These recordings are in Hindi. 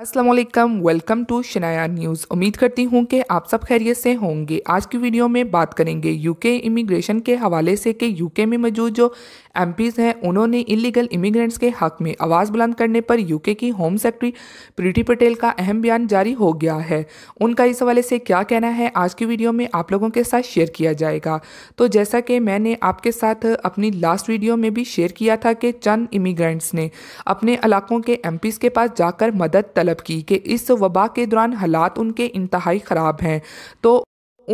Aslam welcome to Shanaya news उम्मीद करती हूँ कि आप सब खैरियत से होंगे आज की वीडियो में बात करेंगे यूके इमिग्रेशन के हवाले से कि यूके में मौजूद जो एम हैं उन्होंने इलीगल इमिग्रेंट्स के हक में आवाज़ बुलंद करने पर यूके की होम सेक्रेटरी प्रीति पटेल का अहम बयान जारी हो गया है उनका इस हवाले से क्या कहना है आज की वीडियो में आप लोगों के साथ शेयर किया जाएगा तो जैसा कि मैंने आपके साथ अपनी लास्ट वीडियो में भी शेयर किया था कि चंद इमिग्रेंट्स ने अपने इलाकों के एम के पास जाकर मदद तलब की कि इस वबा के दौरान हालात उनके इंतहाई ख़राब हैं तो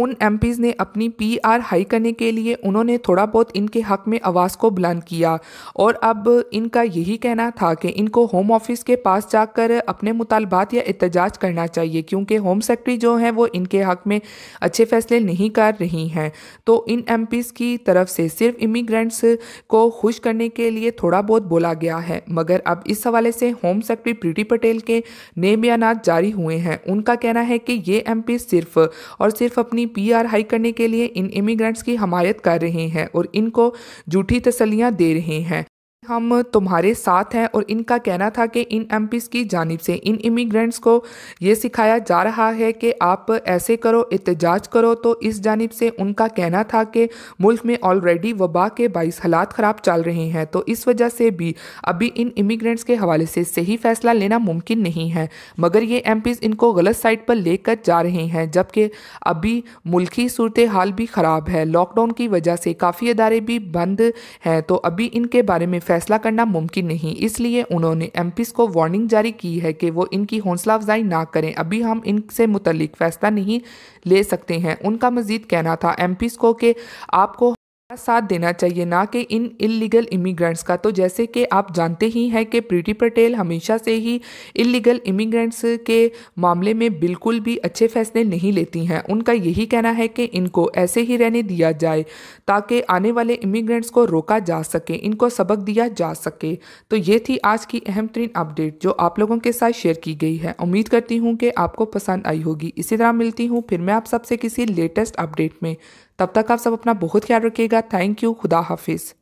उन एम ने अपनी पी आर हाई करने के लिए उन्होंने थोड़ा बहुत इनके हक में आवाज़ को बुलंद किया और अब इनका यही कहना था कि इनको होम ऑफिस के पास जाकर अपने मुतालबात या एहतजाज करना चाहिए क्योंकि होम सेक्रेटरी जो हैं वो इनके हक में अच्छे फैसले नहीं कर रही हैं तो इन एम की तरफ से सिर्फ इमिग्रेंट्स को खुश करने के लिए थोड़ा बहुत बोला गया है मगर अब इस हवाले से होम सेक्रेटरी प्रीति पटेल के नए बयान जारी हुए हैं उनका कहना है कि ये एम सिर्फ और सिर्फ अपनी अपनी पीआर हाई करने के लिए इन इमिग्रेंट्स की हमायत कर रहे हैं और इनको झूठी तसलियाँ दे रहे हैं हम तुम्हारे साथ हैं और इनका कहना था कि इन एम की जानब से इन इमिग्रेंट्स को ये सिखाया जा रहा है कि आप ऐसे करो एहतजाज करो तो इस जानब से उनका कहना था कि मुल्क में ऑलरेडी वबा के बाईस हालात ख़राब चल रहे हैं तो इस वजह से भी अभी इन इमिग्रेंट्स के हवाले से सही फैसला लेना मुमकिन नहीं है मगर ये एम इनको गलत साइड पर लेकर जा रहे हैं जबकि अभी मुल्की सूरत हाल भी ख़राब है लॉकडाउन की वजह से काफ़ी अदारे भी बंद हैं तो अभी इनके बारे में फैसला करना मुमकिन नहीं इसलिए उन्होंने एम को वार्निंग जारी की है कि वो इनकी हौसला अफजाई ना करें अभी हम इनसे मुतलिक फैसला नहीं ले सकते हैं उनका मजीद कहना था एम को कि आपको साथ देना चाहिए ना कि इन इलीगल इमिग्रेंट्स का तो जैसे कि आप जानते ही हैं कि प्रीति पटेल हमेशा से ही इलीगल इमिग्रेंट्स के मामले में बिल्कुल भी अच्छे फैसले नहीं लेती हैं उनका यही कहना है कि इनको ऐसे ही रहने दिया जाए ताकि आने वाले इमिग्रेंट्स को रोका जा सके इनको सबक दिया जा सके तो ये थी आज की अहम तरीन अपडेट जो आप लोगों के साथ शेयर की गई है उम्मीद करती हूँ कि आपको पसंद आई होगी इसी तरह मिलती हूँ फिर मैं आप सबसे किसी लेटेस्ट अपडेट में तब तक आप सब अपना बहुत ख्याल रखिएगा थैंक यू खुदा हाफिज़